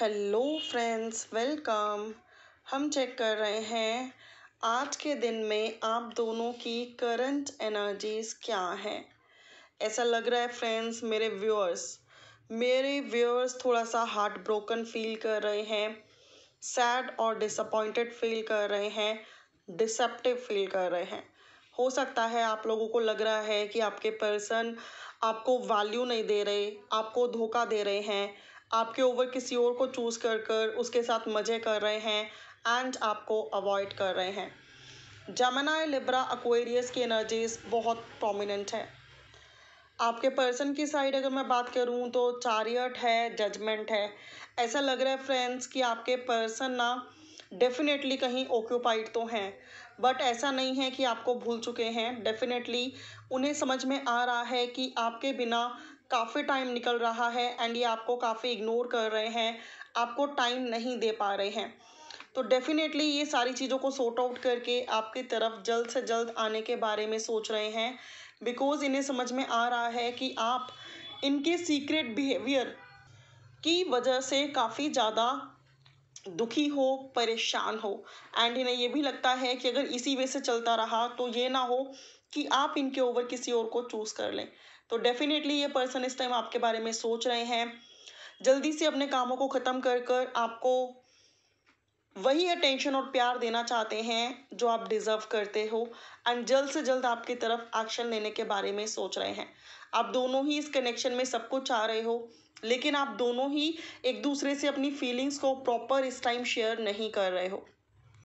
hello friends welcome हम check कर रहे हैं आज के दिन में आप दोनों की करंट एनर्जीज क्या हैं ऐसा लग रहा है फ्रेंड्स मेरे व्यूअर्स मेरे व्यूअर्स थोड़ा सा हार्ट ब्रोकन फील कर रहे हैं सैड और डिसअपॉइंटेड फील कर रहे हैं डिसेप्टिव फील कर रहे हैं हो सकता है आप लोगों को लग रहा है कि आपके पर्सन आपको वैल्यू नहीं दे रहे आपको धोखा दे रहे हैं आपके ओवर किसी और को चूज़ कर कर उसके साथ मज़े कर रहे हैं एंड आपको अवॉइड कर रहे हैं जमना लिब्रा अक्वेरियस की एनर्जीज बहुत प्रोमिनेंट है आपके पर्सन की साइड अगर मैं बात करूँ तो चारियट है जजमेंट है ऐसा लग रहा है फ्रेंड्स कि आपके पर्सन ना डेफिनेटली कहीं ऑक्यूपाइड तो हैं बट ऐसा नहीं है कि आपको भूल चुके हैं डेफिनेटली उन्हें समझ में आ रहा है कि आपके बिना काफ़ी टाइम निकल रहा है एंड ये आपको काफ़ी इग्नोर कर रहे हैं आपको टाइम नहीं दे पा रहे हैं तो डेफिनेटली ये सारी चीज़ों को सॉर्ट आउट करके आपकी तरफ जल्द से जल्द आने के बारे में सोच रहे हैं बिकॉज इन्हें समझ में आ रहा है कि आप इनके सीक्रेट बिहेवियर की वजह से काफ़ी ज़्यादा दुखी हो परेशान हो एंड इन्हें ये भी लगता है कि अगर इसी वे से चलता रहा तो ये ना हो कि आप इनके ओवर किसी और को चूज़ कर लें तो डेफिनेटली ये पर्सन इस टाइम आपके बारे में सोच रहे हैं जल्दी से अपने कामों को ख़त्म कर कर आपको वही अटेंशन और प्यार देना चाहते हैं जो आप डिज़र्व करते हो एंड जल्द से जल्द आपकी तरफ एक्शन लेने के बारे में सोच रहे हैं आप दोनों ही इस कनेक्शन में सब कुछ चाह रहे हो लेकिन आप दोनों ही एक दूसरे से अपनी फीलिंग्स को प्रॉपर इस टाइम शेयर नहीं कर रहे हो